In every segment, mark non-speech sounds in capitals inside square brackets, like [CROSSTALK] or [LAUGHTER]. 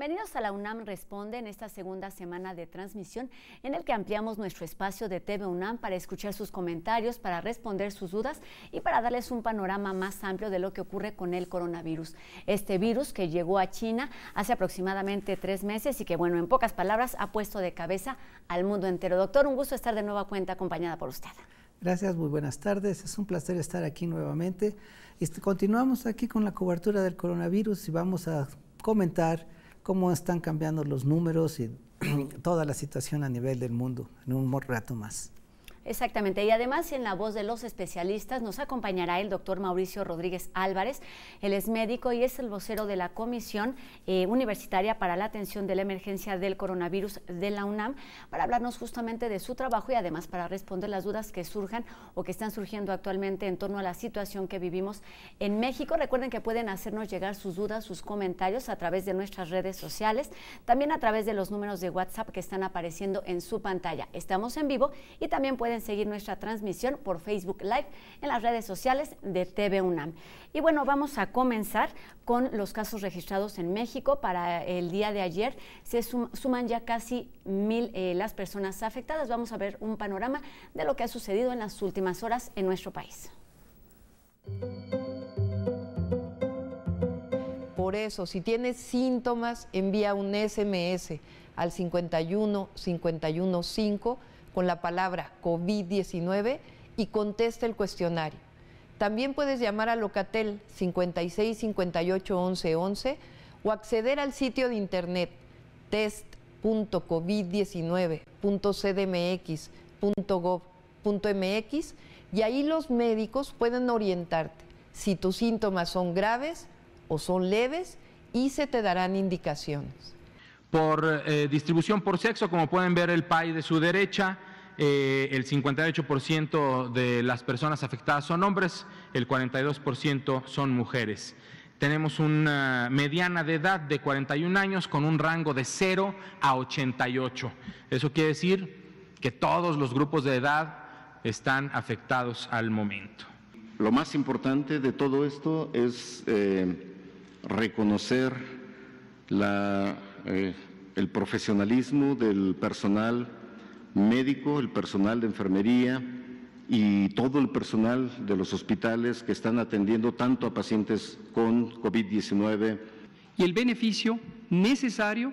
Bienvenidos a la UNAM Responde en esta segunda semana de transmisión en el que ampliamos nuestro espacio de TV UNAM para escuchar sus comentarios, para responder sus dudas y para darles un panorama más amplio de lo que ocurre con el coronavirus. Este virus que llegó a China hace aproximadamente tres meses y que, bueno, en pocas palabras ha puesto de cabeza al mundo entero. Doctor, un gusto estar de nueva cuenta acompañada por usted. Gracias, muy buenas tardes. Es un placer estar aquí nuevamente. Este, continuamos aquí con la cobertura del coronavirus y vamos a comentar cómo están cambiando los números y [CLEARS THROAT] toda la situación a nivel del mundo en un rato más. Exactamente, y además en la voz de los especialistas nos acompañará el doctor Mauricio Rodríguez Álvarez, él es médico y es el vocero de la Comisión eh, Universitaria para la Atención de la Emergencia del Coronavirus de la UNAM, para hablarnos justamente de su trabajo y además para responder las dudas que surjan o que están surgiendo actualmente en torno a la situación que vivimos en México. Recuerden que pueden hacernos llegar sus dudas, sus comentarios a través de nuestras redes sociales, también a través de los números de WhatsApp que están apareciendo en su pantalla. Estamos en vivo y también pueden pueden seguir nuestra transmisión por Facebook Live en las redes sociales de TV UNAM. Y bueno, vamos a comenzar con los casos registrados en México. Para el día de ayer se suman ya casi mil eh, las personas afectadas. Vamos a ver un panorama de lo que ha sucedido en las últimas horas en nuestro país. Por eso, si tienes síntomas, envía un SMS al 51515 con la palabra COVID-19 y conteste el cuestionario. También puedes llamar a Locatel 56 58 11 11 o acceder al sitio de internet test.covid19.cdmx.gov.mx y ahí los médicos pueden orientarte si tus síntomas son graves o son leves y se te darán indicaciones. Por eh, distribución por sexo, como pueden ver el PAI de su derecha, eh, el 58% de las personas afectadas son hombres, el 42% son mujeres. Tenemos una mediana de edad de 41 años con un rango de 0 a 88. Eso quiere decir que todos los grupos de edad están afectados al momento. Lo más importante de todo esto es eh, reconocer la eh, el profesionalismo del personal médico, el personal de enfermería y todo el personal de los hospitales que están atendiendo tanto a pacientes con COVID-19. Y el beneficio necesario,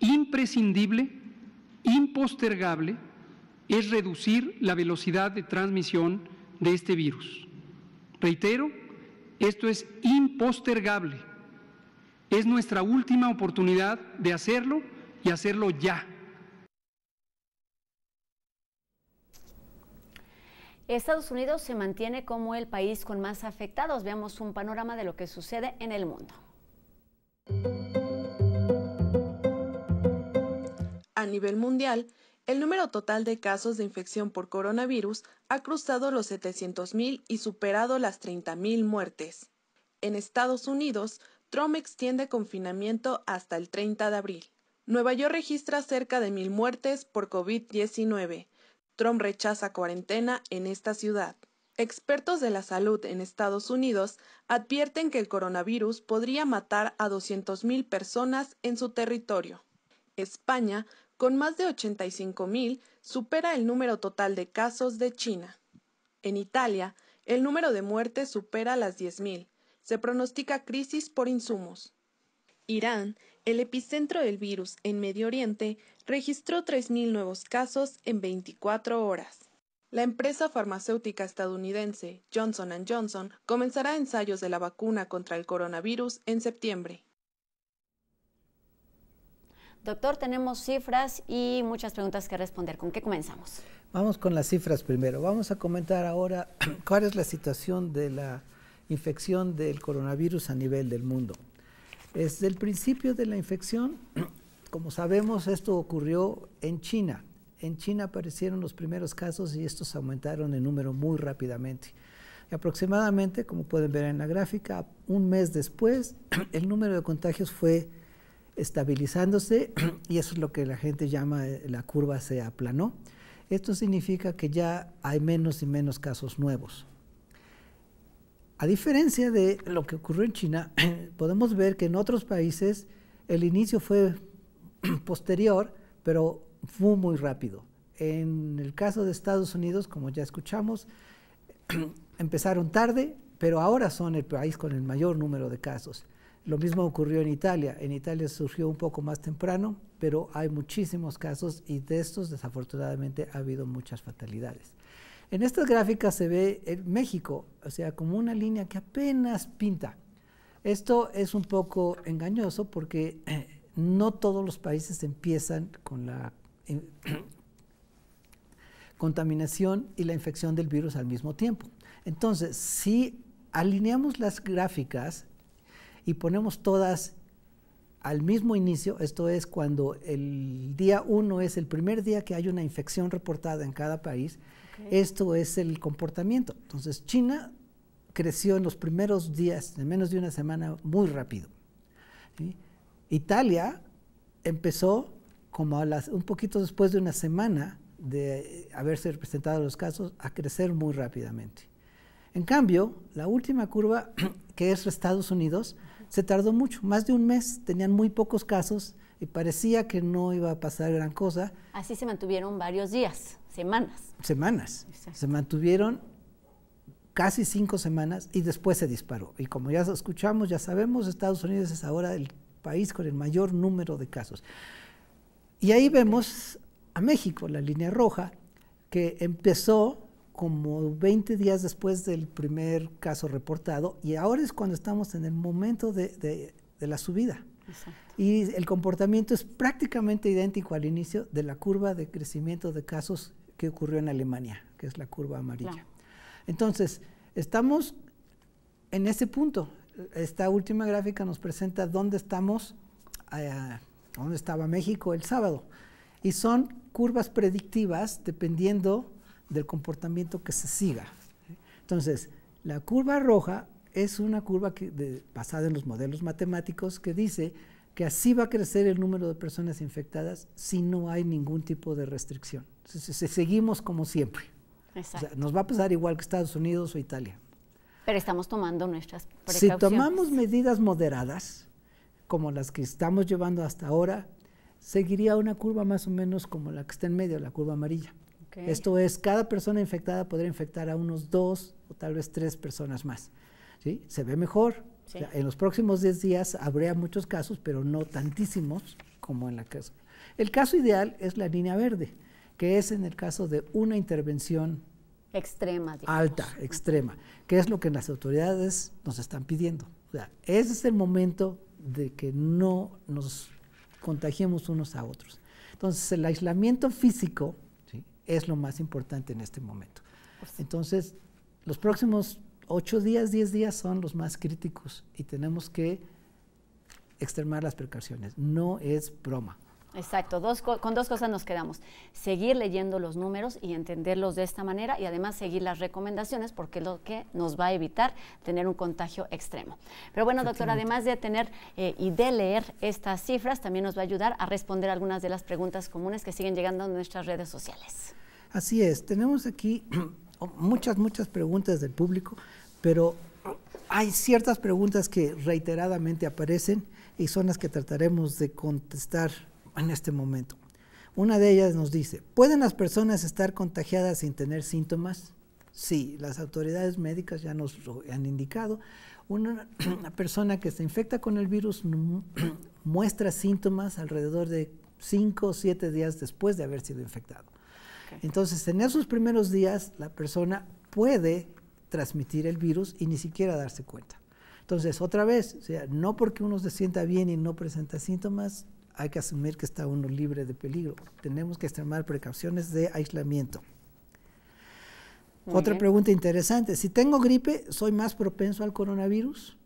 imprescindible, impostergable, es reducir la velocidad de transmisión de este virus. Reitero, esto es impostergable. Es nuestra última oportunidad de hacerlo y hacerlo ya. Estados Unidos se mantiene como el país con más afectados. Veamos un panorama de lo que sucede en el mundo. A nivel mundial, el número total de casos de infección por coronavirus ha cruzado los 700.000 y superado las 30.000 muertes. En Estados Unidos, Trump extiende confinamiento hasta el 30 de abril. Nueva York registra cerca de mil muertes por COVID-19. Trump rechaza cuarentena en esta ciudad. Expertos de la salud en Estados Unidos advierten que el coronavirus podría matar a mil personas en su territorio. España, con más de mil, supera el número total de casos de China. En Italia, el número de muertes supera las 10.000 se pronostica crisis por insumos. Irán, el epicentro del virus en Medio Oriente, registró 3.000 nuevos casos en 24 horas. La empresa farmacéutica estadounidense Johnson ⁇ Johnson comenzará ensayos de la vacuna contra el coronavirus en septiembre. Doctor, tenemos cifras y muchas preguntas que responder. ¿Con qué comenzamos? Vamos con las cifras primero. Vamos a comentar ahora [CLEARS THROAT] cuál es la situación de la infección del coronavirus a nivel del mundo. Desde el principio de la infección, [CLEARS THROAT] como sabemos, esto ocurrió en China. En China aparecieron los primeros casos y estos aumentaron en número muy rápidamente. aproximadamente, como pueden ver en la gráfica, un mes después, [CLEARS THROAT] el número de contagios fue estabilizándose [CLEARS THROAT] y eso es lo que la gente llama eh, la curva se aplanó. Esto significa que ya hay menos y menos casos nuevos. A diferencia de lo que ocurrió en China, [CLEARS THROAT] podemos ver que en otros países el inicio fue [CLEARS THROAT] posterior, pero fue muy rápido. En el caso de Estados Unidos, como ya escuchamos, [CLEARS THROAT] empezaron tarde, pero ahora son el país con el mayor número de casos. Lo mismo ocurrió en Italia. En Italia surgió un poco más temprano, pero hay muchísimos casos y de estos desafortunadamente ha habido muchas fatalidades. En estas gráficas se ve México, o sea, como una línea que apenas pinta. Esto es un poco engañoso porque eh, no todos los países empiezan con la eh, [CLEARS THROAT] contaminación y la infección del virus al mismo tiempo. Entonces, si alineamos las gráficas y ponemos todas al mismo inicio, esto es cuando el día 1 es el primer día que hay una infección reportada en cada país, esto es el comportamiento. Entonces, China creció en los primeros días, en menos de una semana, muy rápido. Italia empezó como a un poquito después de una semana de haberse presentado los casos, a crecer muy rápidamente. En cambio, la última curva, [CLEARS THROAT] que es Estados Unidos, se tardó mucho, más de un mes, tenían muy pocos casos y parecía que no iba a pasar gran cosa. Así se mantuvieron varios días. Semanas. Semanas. Se mantuvieron casi cinco semanas y después se disparó. Y como ya escuchamos, ya sabemos, Estados Unidos es ahora el país con el mayor número de casos. Y ahí vemos a México, la línea roja, que empezó como 20 días después del primer caso reportado y ahora es cuando estamos en el momento de, la subida. Y el comportamiento es prácticamente idéntico al inicio de la curva de crecimiento de casos que ocurrió en Alemania, que es la curva amarilla. Entonces, estamos en ese punto. Esta última gráfica nos presenta dónde estamos, eh, dónde estaba México el sábado. Y son curvas predictivas dependiendo del comportamiento que se siga. Entonces, la curva roja es una curva basada en los modelos matemáticos que dice que así va a crecer el número de personas infectadas si no hay ningún tipo de restricción. Si, seguimos como siempre. nos va a pasar igual que Estados Unidos o Italia. Pero estamos tomando nuestras precauciones. Si tomamos medidas moderadas, como las que estamos llevando hasta ahora, seguiría una curva más o menos como la que está en medio, la curva amarilla. Esto es, cada persona infectada podría infectar a unos dos o tal vez tres personas más. ¿Sí? Se ve mejor, en los próximos 10 días habría muchos casos, pero no tantísimos como en la casa. El caso ideal es la línea verde, que es en el caso de una intervención extrema, digamos. alta, extrema, que es lo que las autoridades nos están pidiendo. O sea, ese es el momento de que no nos contagiemos unos a otros. Entonces, el aislamiento físico es lo más importante en este momento. Pues Entonces, los próximos 8 días, diez días son los más críticos y tenemos que extremar las precauciones. No es broma. Exacto, con dos cosas nos quedamos. Seguir leyendo los números y entenderlos de esta manera y además seguir las recomendaciones porque es lo que nos va a evitar tener un contagio extremo. Pero bueno, doctor, además de tener eh, y de leer estas cifras, también nos va a ayudar a responder algunas de las preguntas comunes que siguen llegando a nuestras redes sociales. Así es, tenemos aquí [CLEARS THROAT] muchas, muchas preguntas del público pero hay ciertas preguntas que reiteradamente aparecen y son las que trataremos de contestar en este momento. Una de ellas nos dice, ¿pueden las personas estar contagiadas sin tener síntomas? Sí, las autoridades médicas ya nos lo han indicado. Una, [CLEARS THROAT] persona que se infecta con el virus [CLEARS THROAT] muestra síntomas alrededor de 5 o 7 días después de haber sido infectado. Entonces, en esos primeros días, la persona puede transmitir el virus y ni siquiera darse cuenta. Entonces, otra vez, sea, no porque uno se sienta bien y no presenta síntomas, hay que asumir que está uno libre de peligro. Tenemos que extremar precauciones de aislamiento. otra pregunta interesante, si tengo gripe, ¿soy más propenso al coronavirus?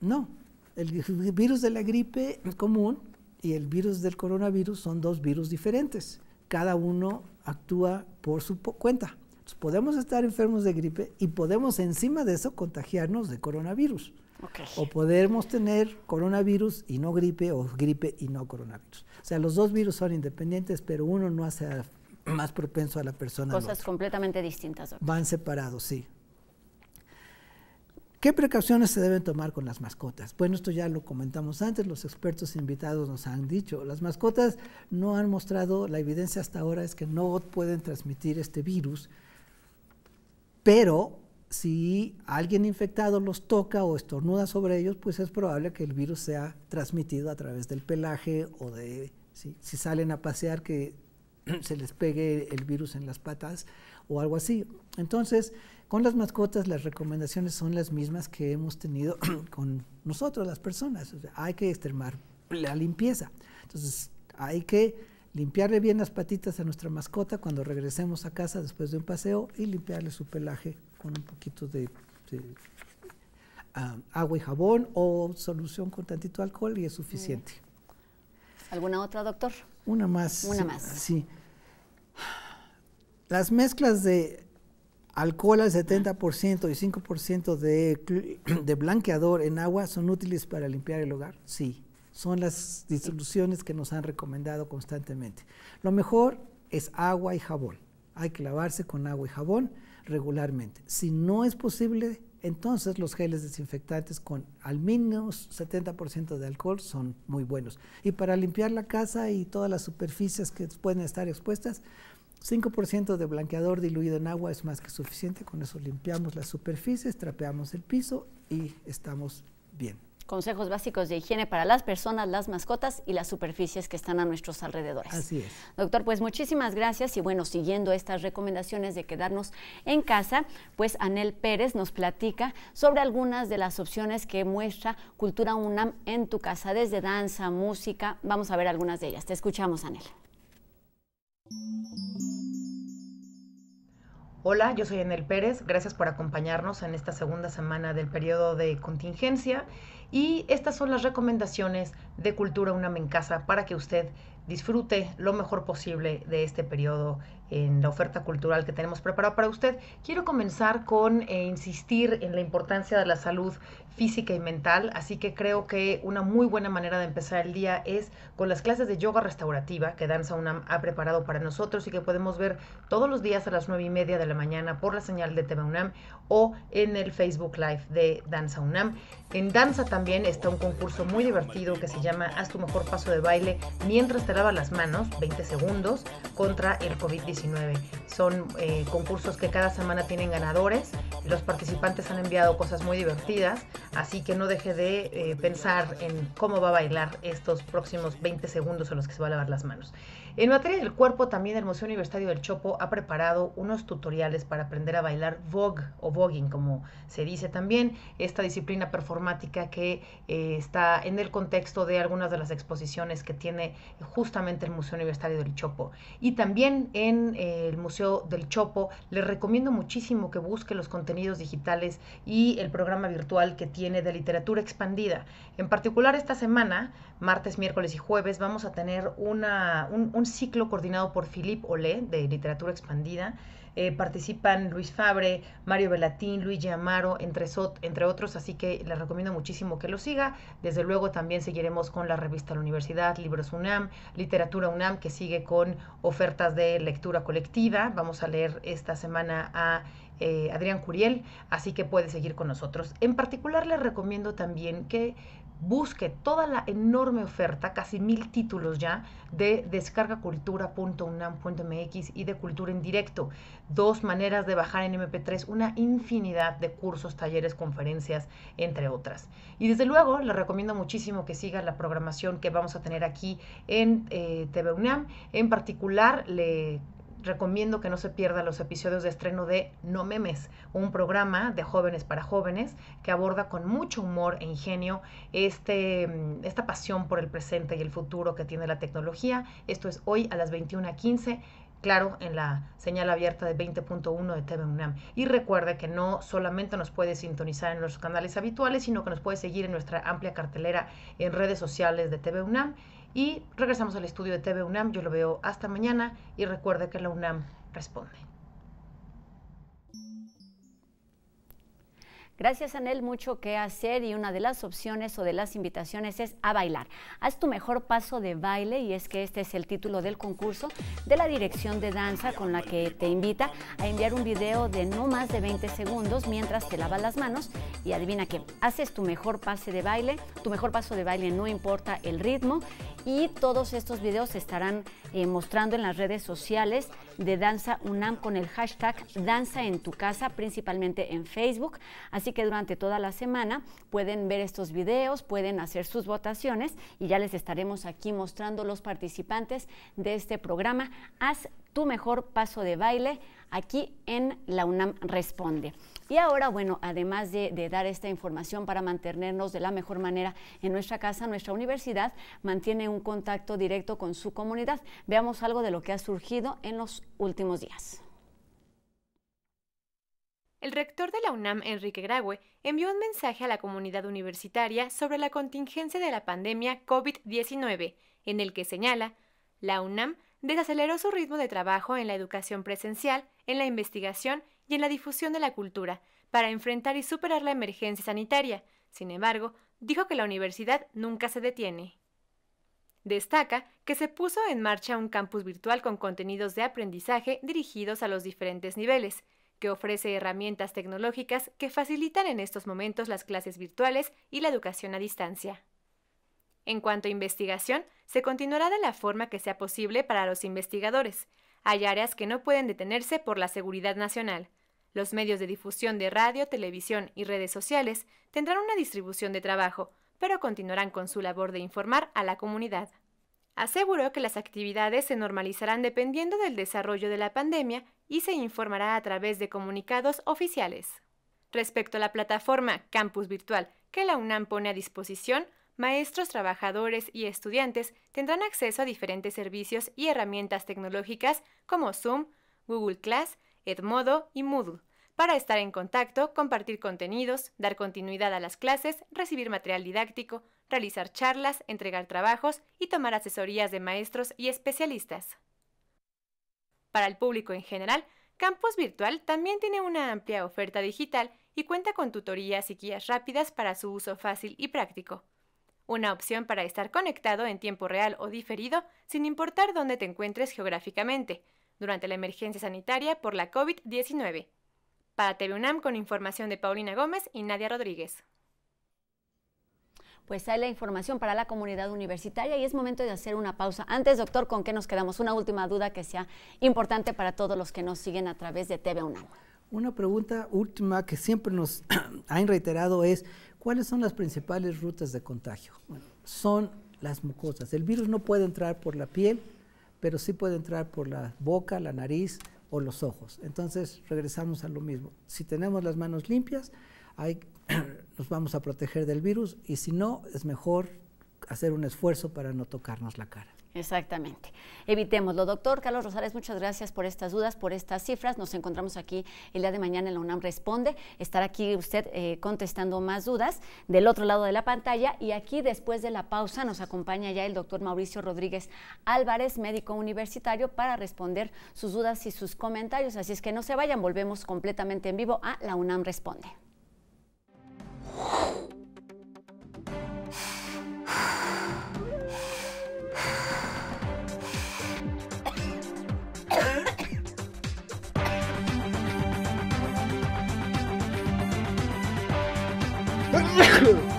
No, el [LAUGHS] virus de la gripe común y el virus del coronavirus son dos virus diferentes. Cada uno actúa por su cuenta podemos estar enfermos de gripe y podemos encima de eso contagiarnos de coronavirus. O podemos tener coronavirus y no gripe o gripe y no coronavirus. O sea, los dos virus son independientes, pero uno no hace más propenso a la persona. Cosas completamente distintas. Van separados, sí. ¿Qué precauciones se deben tomar con las mascotas? Bueno, esto ya lo comentamos antes, los expertos invitados nos han dicho, las mascotas no han mostrado, la evidencia hasta ahora es que no pueden transmitir este virus pero si alguien infectado los toca o estornuda sobre ellos, pues es probable que el virus sea transmitido a través del pelaje o de, si salen a pasear, que [CLEARS THROAT] se les pegue el virus en las patas o algo así. Entonces, con las mascotas las recomendaciones son las mismas que hemos tenido [CLEARS THROAT] con nosotros, las personas. hay que extremar la limpieza. Entonces, hay que limpiarle bien las patitas a nuestra mascota cuando regresemos a casa después de un paseo y limpiarle su pelaje con un poquito de, ah, agua y jabón o solución con tantito alcohol y es suficiente. ¿Alguna otra, doctor? Una más. Una más. Sí. Las mezclas de alcohol al 70% y 5% de, de blanqueador en agua son útiles para limpiar el hogar, sí son las disoluciones que nos han recomendado constantemente. Lo mejor es agua y jabón. Hay que lavarse con agua y jabón regularmente. Si no es posible, entonces los geles desinfectantes con al menos 70% de alcohol son muy buenos. Y para limpiar la casa y todas las superficies que pueden estar expuestas, 5% de blanqueador diluido en agua es más que suficiente. Con eso limpiamos las superficies, trapeamos el piso y estamos bien consejos básicos de higiene para las personas, las mascotas y las superficies que están a nuestros alrededores. Así es. Doctor, pues muchísimas gracias y bueno, siguiendo estas recomendaciones de quedarnos en casa, pues Anel Pérez nos platica sobre algunas de las opciones que muestra Cultura UNAM en tu casa, desde danza, música, vamos a ver algunas de ellas. Te escuchamos, Anel. Hola, yo soy Anel Pérez, gracias por acompañarnos en esta segunda semana del periodo de contingencia y estas son las recomendaciones de Cultura una en Casa para que usted disfrute lo mejor posible de este periodo en la oferta cultural que tenemos preparada para usted. Quiero comenzar con eh, insistir en la importancia de la salud física y mental, así que creo que una muy buena manera de empezar el día es con las clases de yoga restaurativa que Danza UNAM ha preparado para nosotros y que podemos ver todos los días a las nueve y media de la mañana por la señal de TV UNAM o en el Facebook Live de Danza UNAM. En Danza también está un concurso muy divertido que se llama Haz tu mejor paso de baile mientras te lavas las manos, 20 segundos, contra el COVID-19. Son eh, concursos que cada semana tienen ganadores, los participantes han enviado cosas muy divertidas, Así que no deje de eh, pensar en cómo va a bailar estos próximos 20 segundos en los que se va a lavar las manos. En materia del cuerpo, también el Museo Universitario del Chopo ha preparado unos tutoriales para aprender a bailar Vogue o voguing, como se dice también, esta disciplina performática que eh, está en el contexto de algunas de las exposiciones que tiene justamente el Museo Universitario del Chopo. Y también en eh, el Museo del Chopo les recomiendo muchísimo que busquen los contenidos digitales y el programa virtual que tiene de literatura expandida. En particular esta semana, martes, miércoles y jueves, vamos a tener una, ciclo coordinado por Philippe Olé de Literatura Expandida. Eh, participan Luis Fabre, Mario Velatín, Luis Yamaro, entre, entre otros, así que les recomiendo muchísimo que lo siga. Desde luego también seguiremos con la revista La Universidad, Libros UNAM, Literatura UNAM, que sigue con ofertas de lectura colectiva. Vamos a leer esta semana a eh, Adrián Curiel, así que puede seguir con nosotros. En particular les recomiendo también que busque toda la enorme oferta, casi mil títulos ya, de descargacultura.unam.mx y de Cultura en Directo. Dos maneras de bajar en MP3, una infinidad de cursos, talleres, conferencias, entre otras. Y desde luego, le recomiendo muchísimo que siga la programación que vamos a tener aquí en eh, TV UNAM. En particular, le recomiendo que no se pierda los episodios de estreno de No Memes, un programa de jóvenes para jóvenes que aborda con mucho humor e ingenio este, mm, esta pasión por el presente y el futuro que tiene la tecnología. Esto es hoy a las 21.15 claro, en la señal abierta de 20.1 de TV UNAM. Y recuerde que no solamente nos puede sintonizar en los canales habituales, sino que nos puede seguir en nuestra amplia cartelera en redes sociales de TV UNAM y regresamos al estudio de TV UNAM. Yo lo veo hasta mañana y recuerde que la UNAM responde. Gracias, Anel. Mucho que hacer y una de las opciones o de las invitaciones es a bailar. Haz tu mejor paso de baile y es que este es el título del concurso de la dirección de danza con la que te invita a enviar un video de no más de 20 segundos mientras te lavas las manos y adivina qué. Haces tu mejor pase de baile, tu mejor paso de baile no importa el ritmo y todos estos videos se estarán eh, mostrando en las redes sociales de Danza UNAM con el hashtag Danza en tu casa, principalmente en Facebook. Así que durante toda la semana pueden ver estos videos, pueden hacer sus votaciones y ya les estaremos aquí mostrando los participantes de este programa tu mejor paso de baile aquí en la UNAM Responde. Y ahora, bueno, además de, dar esta información para mantenernos de la mejor manera en nuestra casa, nuestra universidad mantiene un contacto directo con su comunidad. Veamos algo de lo que ha surgido en los últimos días. El rector de la UNAM, Enrique Graue, envió un mensaje a la comunidad universitaria sobre la contingencia de la pandemia COVID-19, en el que señala, la UNAM desaceleró su ritmo de trabajo en la educación presencial, en la investigación y en la difusión de la cultura, para enfrentar y superar la emergencia sanitaria. Sin embargo, dijo que la universidad nunca se detiene. Destaca que se puso en marcha un campus virtual con contenidos de aprendizaje dirigidos a los diferentes niveles, que ofrece herramientas tecnológicas que facilitan en estos momentos las clases virtuales y la educación a distancia. En cuanto a investigación, se continuará de la forma que sea posible para los investigadores. Hay áreas que no pueden detenerse por la seguridad nacional. Los medios de difusión de radio, televisión y redes sociales tendrán una distribución de trabajo, pero continuarán con su labor de informar a la comunidad. Aseguró que las actividades se normalizarán dependiendo del desarrollo de la pandemia y se informará a través de comunicados oficiales. Respecto a la plataforma Campus Virtual que la UNAM pone a disposición, maestros, trabajadores y estudiantes tendrán acceso a diferentes servicios y herramientas tecnológicas como Zoom, Google Class, Edmodo y Moodle, para estar en contacto, compartir contenidos, dar continuidad a las clases, recibir material didáctico, realizar charlas, entregar trabajos y tomar asesorías de maestros y especialistas. Para el público en general, Campus Virtual también tiene una amplia oferta digital y cuenta con tutorías y guías rápidas para su uso fácil y práctico una opción para estar conectado en tiempo real o diferido sin importar dónde te encuentres geográficamente, durante la emergencia sanitaria por la COVID-19. Para TV UNAM con información de Paulina Gómez y Nadia Rodríguez. Pues hay la información para la comunidad universitaria y es momento de hacer una pausa. Antes, doctor, ¿con qué nos quedamos? Una última duda que sea importante para todos los que nos siguen a través de TV UNAM. Una pregunta última que siempre nos [CLEARS THROAT] han reiterado es, ¿Cuáles son las principales rutas de contagio? son las mucosas. El virus no puede entrar por la piel, pero sí puede entrar por la boca, la nariz o los ojos. Entonces regresamos a lo mismo. Si tenemos las manos limpias, [CLEARS THROAT] nos vamos a proteger del virus y si no, es mejor hacer un esfuerzo para no tocarnos la cara. Exactamente. Evitémoslo. Doctor Carlos Rosales, muchas gracias por estas dudas, por estas cifras. Nos encontramos aquí el día de mañana en la UNAM Responde. Estará aquí usted eh, contestando más dudas del otro lado de la pantalla. Y aquí, después de la pausa, nos acompaña ya el doctor Mauricio Rodríguez Álvarez, médico universitario, para responder sus dudas y sus comentarios. Así es que no se vayan, volvemos completamente en vivo a la UNAM Responde. Ahem.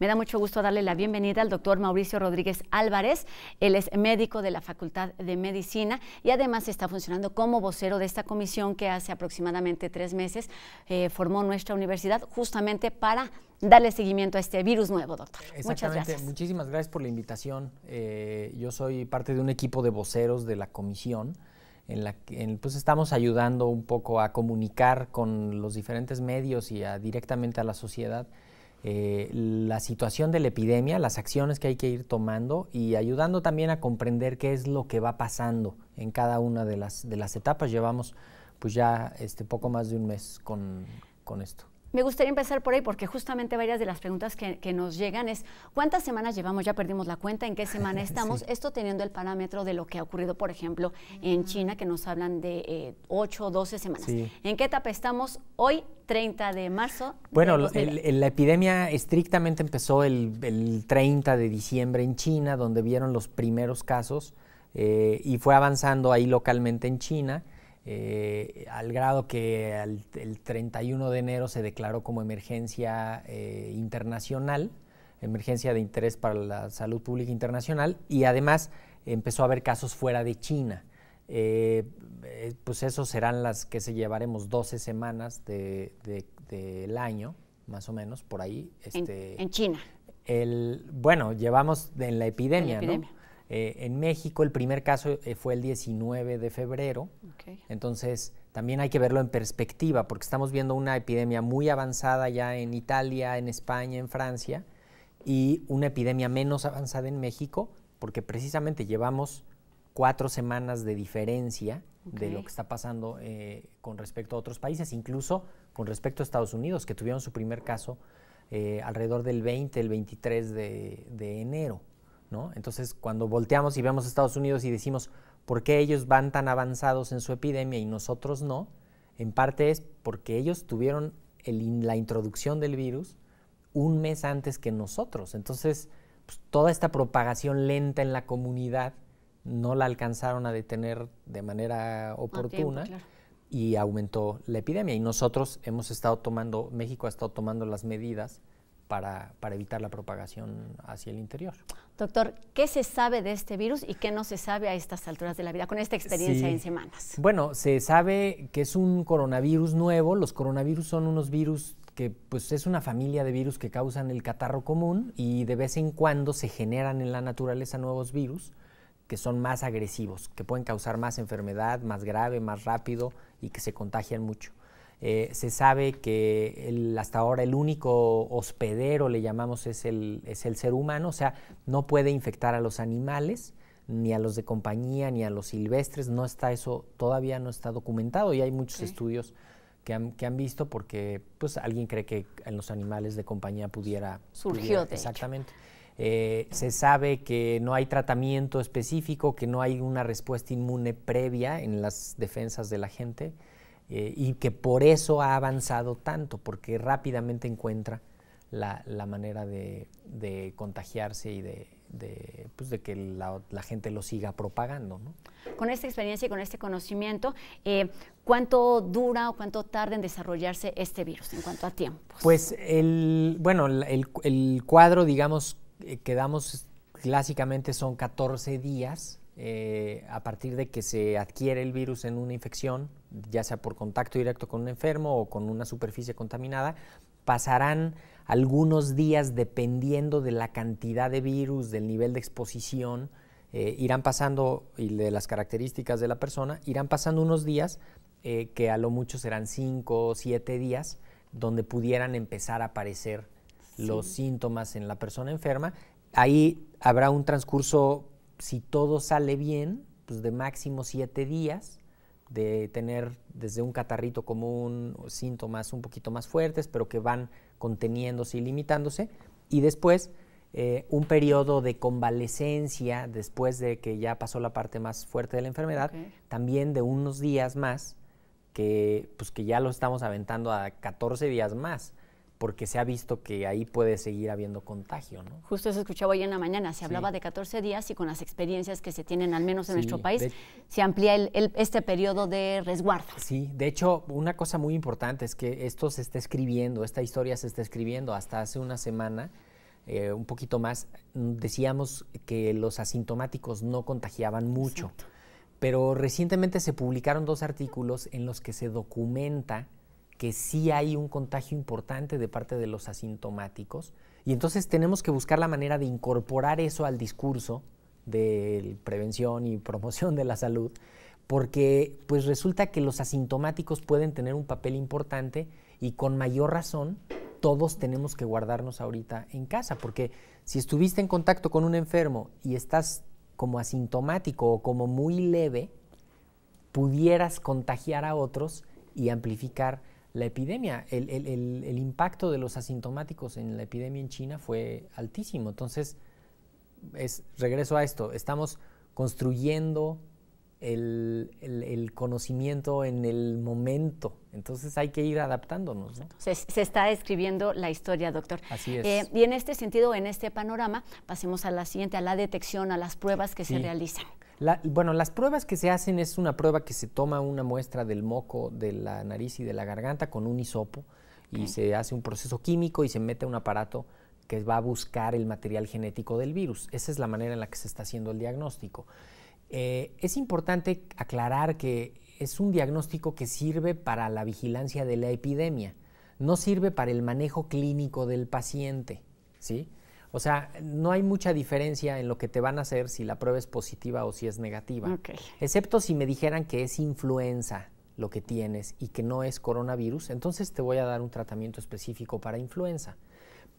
Me da mucho gusto darle la bienvenida al doctor Mauricio Rodríguez Álvarez. Él es médico de la Facultad de Medicina y además está funcionando como vocero de esta comisión que hace aproximadamente tres meses eh, formó nuestra universidad justamente para darle seguimiento a este virus nuevo, doctor. Muchas gracias. Muchísimas gracias por la invitación. Eh, yo soy parte de un equipo de voceros de la comisión en la que pues estamos ayudando un poco a comunicar con los diferentes medios y a, directamente a la sociedad eh, la situación de la epidemia, las acciones que hay que ir tomando y ayudando también a comprender qué es lo que va pasando en cada una de las, de las etapas. Llevamos pues ya este, poco más de un mes con, con esto. Me gustaría empezar por ahí porque justamente varias de las preguntas que, nos llegan es cuántas semanas llevamos, ya perdimos la cuenta, en qué [LAUGHS] semana estamos, esto teniendo el parámetro de lo que ha ocurrido, por ejemplo, en ah. China, que nos hablan de 8 o 12 semanas. ¿En qué etapa estamos hoy, 30 de marzo? Bueno, la epidemia estrictamente empezó el, 30 de diciembre en China, donde vieron los primeros casos eh, y fue avanzando ahí localmente en China. Eh, al grado que el 31 de enero se declaró como emergencia eh, internacional, emergencia de interés para la salud pública internacional, y además empezó a haber casos fuera de China. Eh, pues eso serán las que se llevaremos 12 semanas del año, más o menos, por ahí. en, este, China. bueno, llevamos en la epidemia, en la epidemia. ¿no? Eh, en México el primer caso eh, fue el 19 de febrero, entonces también hay que verlo en perspectiva, porque estamos viendo una epidemia muy avanzada ya en Italia, en España, en Francia, y una epidemia menos avanzada en México, porque precisamente llevamos cuatro semanas de diferencia de lo que está pasando eh, con respecto a otros países, incluso con respecto a Estados Unidos, que tuvieron su primer caso alrededor del 20, el 23 de enero. ¿no? Entonces, cuando volteamos y vemos a Estados Unidos y decimos, ¿por qué ellos van tan avanzados en su epidemia y nosotros no? En parte es porque ellos tuvieron la introducción del virus un mes antes que nosotros. Entonces, pues, toda esta propagación lenta en la comunidad no la alcanzaron a detener de manera oportuna y aumentó la epidemia. Y nosotros hemos estado tomando, México ha estado tomando las medidas para, para evitar la propagación hacia el interior. Doctor, ¿qué se sabe de este virus y qué no se sabe a estas alturas de la vida con esta experiencia en semanas? Bueno, se sabe que es un coronavirus nuevo. Los coronavirus son unos virus que pues es una familia de virus que causan el catarro común y de vez en cuando se generan en la naturaleza nuevos virus que son más agresivos, que pueden causar más enfermedad, más grave, más rápido y que se contagian mucho. Eh, se sabe que hasta ahora el único hospedero, le llamamos, es el, es el ser humano, o sea, no puede infectar a los animales, ni a los de compañía, ni a los silvestres, no está eso, todavía no está documentado y hay muchos estudios que han, que han, visto porque pues alguien cree que en los animales de compañía pudiera... Surgió Exactamente. Eh, se sabe que no hay tratamiento específico, que no hay una respuesta inmune previa en las defensas de la gente. Eh, y que por eso ha avanzado tanto, porque rápidamente encuentra la, manera de, contagiarse y de, pues de que la, gente lo siga propagando. ¿no? Con esta experiencia y con este conocimiento, eh, ¿cuánto dura o cuánto tarda en desarrollarse este virus en cuanto a tiempo? Pues el, bueno, el, cuadro, digamos, eh, que damos clásicamente son 14 días a partir de que se adquiere el virus en una infección ya sea por contacto directo con un enfermo o con una superficie contaminada, pasarán algunos días dependiendo de la cantidad de virus, del nivel de exposición, eh, irán pasando, y de las características de la persona, irán pasando unos días eh, que a lo mucho serán cinco o siete días, donde pudieran empezar a aparecer los síntomas en la persona enferma. Ahí habrá un transcurso, si todo sale bien, pues de máximo siete días, de tener desde un catarrito común síntomas un poquito más fuertes, pero que van conteniéndose y limitándose, y después eh, un periodo de convalecencia después de que ya pasó la parte más fuerte de la enfermedad, también de unos días más, que, pues que ya lo estamos aventando a 14 días más porque se ha visto que ahí puede seguir habiendo contagio. ¿no? Justo eso escuchaba hoy en la mañana, se hablaba de 14 días y con las experiencias que se tienen, al menos en nuestro país, se amplía el, este periodo de resguardo. Sí, de hecho, una cosa muy importante es que esto se está escribiendo, esta historia se está escribiendo. Hasta hace una semana, eh, un poquito más, decíamos que los asintomáticos no contagiaban mucho, pero recientemente se publicaron dos artículos en los que se documenta que sí hay un contagio importante de parte de los asintomáticos. Y entonces tenemos que buscar la manera de incorporar eso al discurso de prevención y promoción de la salud, porque pues resulta que los asintomáticos pueden tener un papel importante y con mayor razón todos tenemos que guardarnos ahorita en casa, porque si estuviste en contacto con un enfermo y estás como asintomático o como muy leve, pudieras contagiar a otros y amplificar la epidemia. El, impacto de los asintomáticos en la epidemia en China fue altísimo. Entonces, es, regreso a esto, estamos construyendo el, conocimiento en el momento. Entonces hay que ir adaptándonos. ¿no? Se, está escribiendo la historia, doctor. Así eh, es. y en este sentido, en este panorama, pasemos a la siguiente, a la detección, a las pruebas que se realizan bueno, las pruebas que se hacen es una prueba que se toma una muestra del moco, de la nariz y de la garganta con un hisopo y se hace un proceso químico y se mete un aparato que va a buscar el material genético del virus. Esa es la manera en la que se está haciendo el diagnóstico. Eh, es importante aclarar que es un diagnóstico que sirve para la vigilancia de la epidemia, no sirve para el manejo clínico del paciente, ¿sí? O sea, no hay mucha diferencia en lo que te van a hacer si la prueba es positiva o si es negativa. Excepto si me dijeran que es influenza lo que tienes y que no es coronavirus, entonces te voy a dar un tratamiento específico para influenza.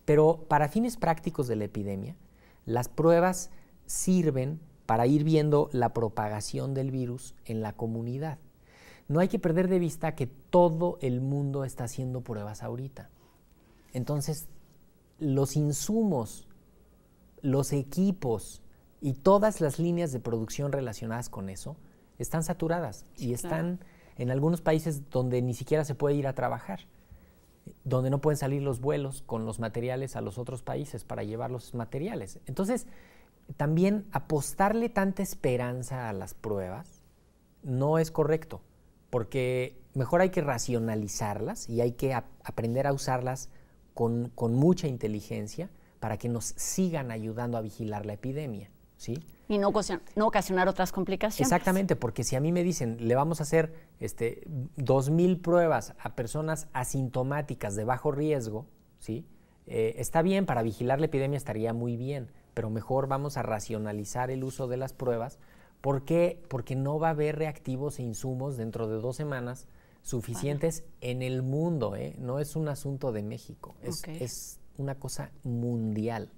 Pero para fines prácticos de la epidemia, las pruebas sirven para ir viendo la propagación del virus en la comunidad. No hay que perder de vista que todo el mundo está haciendo pruebas ahorita. Entonces, los insumos, los equipos y todas las líneas de producción relacionadas con eso están saturadas y están en algunos países donde ni siquiera se puede ir a trabajar, donde no pueden salir los vuelos con los materiales a los otros países para llevar los materiales. Entonces, también apostarle tanta esperanza a las pruebas no es correcto, porque mejor hay que racionalizarlas y hay que aprender a usarlas con, mucha inteligencia para que nos sigan ayudando a vigilar la epidemia. ¿sí? Y no, ocasionar otras complicaciones. Exactamente, porque si a mí me dicen, le vamos a hacer este, 2.000 pruebas a personas asintomáticas de bajo riesgo, ¿sí? Eh, está bien, para vigilar la epidemia estaría muy bien, pero mejor vamos a racionalizar el uso de las pruebas. ¿Por Porque no va a haber reactivos e insumos dentro de dos semanas suficientes en el mundo, ¿eh? no es un asunto de México, es, es una cosa mundial.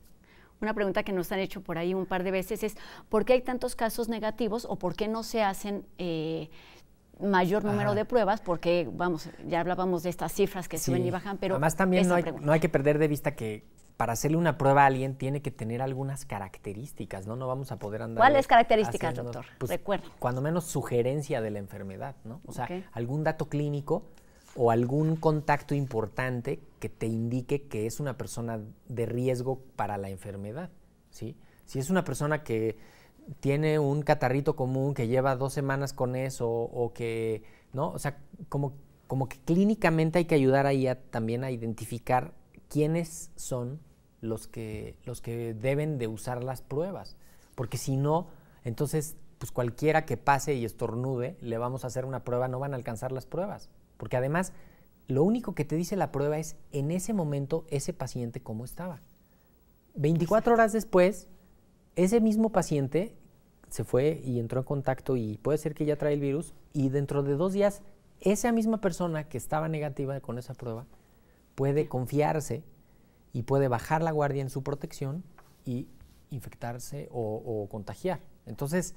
Una pregunta que nos han hecho por ahí un par de veces es, ¿por qué hay tantos casos negativos o por qué no se hacen eh, mayor número de pruebas? Porque, vamos, ya hablábamos de estas cifras que suben y bajan, pero... Además también no hay, que perder de vista que para hacerle una prueba a alguien tiene que tener algunas características, ¿no? No vamos a poder andar. ¿Cuáles características, doctor? Pues, Recuerda. Cuando menos sugerencia de la enfermedad, ¿no? O sea, algún dato clínico o algún contacto importante que te indique que es una persona de riesgo para la enfermedad, ¿sí? Si es una persona que tiene un catarrito común, que lleva dos semanas con eso, o que, ¿no? O sea, como, como que clínicamente hay que ayudar ahí también a identificar quiénes son los que, los que deben de usar las pruebas, porque si no, entonces pues cualquiera que pase y estornude, le vamos a hacer una prueba, no van a alcanzar las pruebas, porque además lo único que te dice la prueba es en ese momento ese paciente cómo estaba. 24 horas después, ese mismo paciente se fue y entró en contacto y puede ser que ya trae el virus y dentro de dos días esa misma persona que estaba negativa con esa prueba puede confiarse y puede bajar la guardia en su protección y infectarse o, contagiar. Entonces,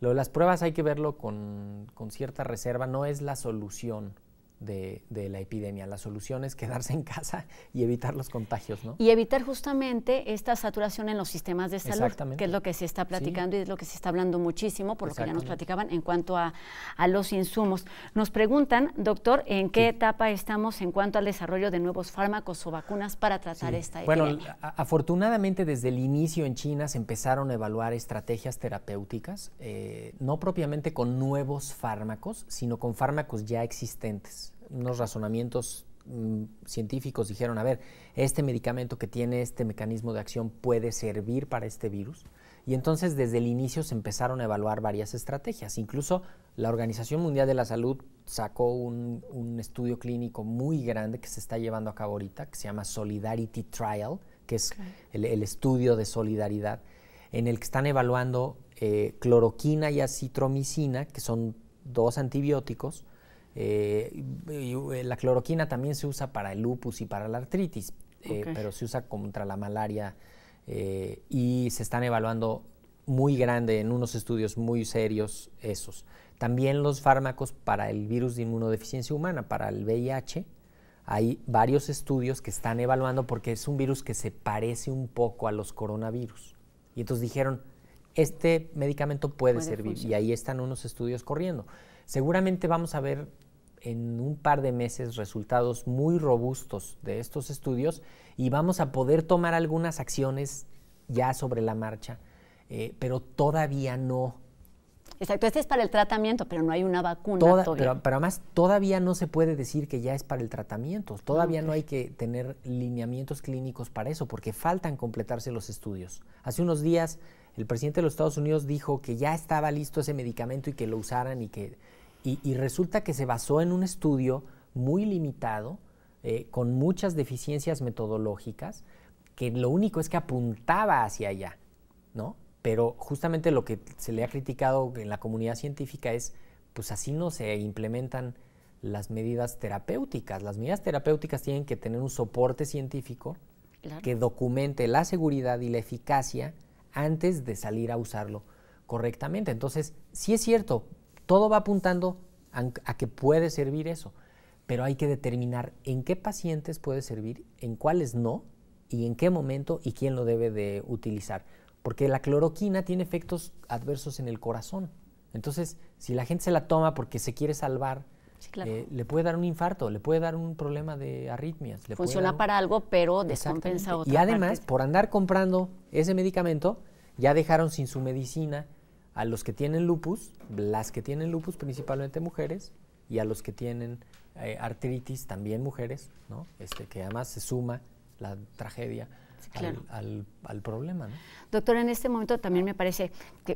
lo de las pruebas hay que verlo con cierta reserva, no es la solución de, la epidemia. La solución es quedarse en casa y evitar los contagios, ¿no? Y evitar justamente esta saturación en los sistemas de salud, que es lo que se está platicando y es lo que se está hablando muchísimo, por lo que ya nos platicaban en cuanto a, los insumos. Nos preguntan, doctor, ¿en qué etapa estamos en cuanto al desarrollo de nuevos fármacos o vacunas para tratar esta epidemia? Bueno, afortunadamente desde el inicio en China se empezaron a evaluar estrategias terapéuticas, eh, no propiamente con nuevos fármacos, sino con fármacos ya existentes unos razonamientos mm, científicos dijeron, a ver, este medicamento que tiene este mecanismo de acción puede servir para este virus. Y entonces desde el inicio se empezaron a evaluar varias estrategias. Incluso la Organización Mundial de la Salud sacó un, estudio clínico muy grande que se está llevando a cabo ahorita, que se llama Solidarity Trial, que es el, estudio de solidaridad, en el que están evaluando eh, cloroquina y acitromicina, que son dos antibióticos, eh, eh, la cloroquina también se usa para el lupus y para la artritis, eh, pero se usa contra la malaria y se están evaluando muy grande en unos estudios muy serios esos. También los fármacos para el virus de inmunodeficiencia humana, para el VIH, hay varios estudios que están evaluando porque es un virus que se parece un poco a los coronavirus. Y entonces dijeron, este medicamento puede, servir y ahí están unos estudios corriendo. Seguramente vamos a ver en un par de meses resultados muy robustos de estos estudios y vamos a poder tomar algunas acciones ya sobre la marcha, eh, pero todavía no. Exacto, este es para el tratamiento, pero no hay una vacuna todavía. Pero, además todavía no se puede decir que ya es para el tratamiento, todavía no hay que tener lineamientos clínicos para eso, porque faltan completarse los estudios. Hace unos días el presidente de los Estados Unidos dijo que ya estaba listo ese medicamento y que lo usaran y que y, resulta que se basó en un estudio muy limitado, eh, con muchas deficiencias metodológicas, que lo único es que apuntaba hacia allá, ¿no? Pero justamente lo que se le ha criticado en la comunidad científica es, pues así no se implementan las medidas terapéuticas. Las medidas terapéuticas tienen que tener un soporte científico que documente la seguridad y la eficacia antes de salir a usarlo correctamente. Entonces, sí es cierto, todo va apuntando a, que puede servir eso, pero hay que determinar en qué pacientes puede servir, en cuáles no, y en qué momento y quién lo debe de utilizar. Porque la cloroquina tiene efectos adversos en el corazón. Entonces, si la gente se la toma porque se quiere salvar, eh, le puede dar un infarto, le puede dar un problema de arritmias. Le Funciona para algo, pero descompensa otra. Y además, por andar comprando ese medicamento, ya dejaron sin su medicina a los que tienen lupus, las que tienen lupus principalmente mujeres, y a los que tienen eh, artritis también mujeres, ¿no? Este, que además se suma la tragedia al, problema. Doctor, en este momento también me parece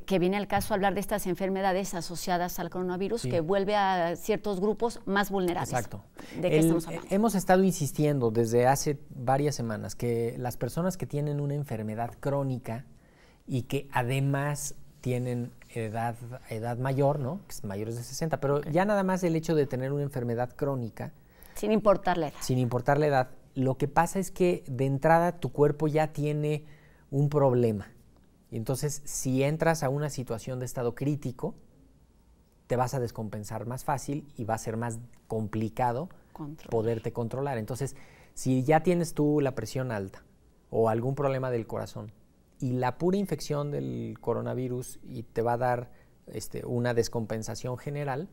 que, viene el caso hablar de estas enfermedades asociadas al coronavirus que vuelve a ciertos grupos más vulnerables. Exacto. ¿De qué estamos hablando? Hemos estado insistiendo desde hace varias semanas que las personas que tienen una enfermedad crónica y que además tienen edad, edad mayor, ¿no? Mayores de 60, pero ya nada más el hecho de tener una enfermedad crónica. Sin importar la edad. Sin importar la edad. Lo que pasa es que de entrada tu cuerpo ya tiene un problema. Y entonces si entras a una situación de estado crítico, te vas a descompensar más fácil y va a ser más complicado poderte controlar. Entonces, si ya tienes tú la presión alta o algún problema del corazón, y la pura infección del coronavirus y te va a dar este, una descompensación general,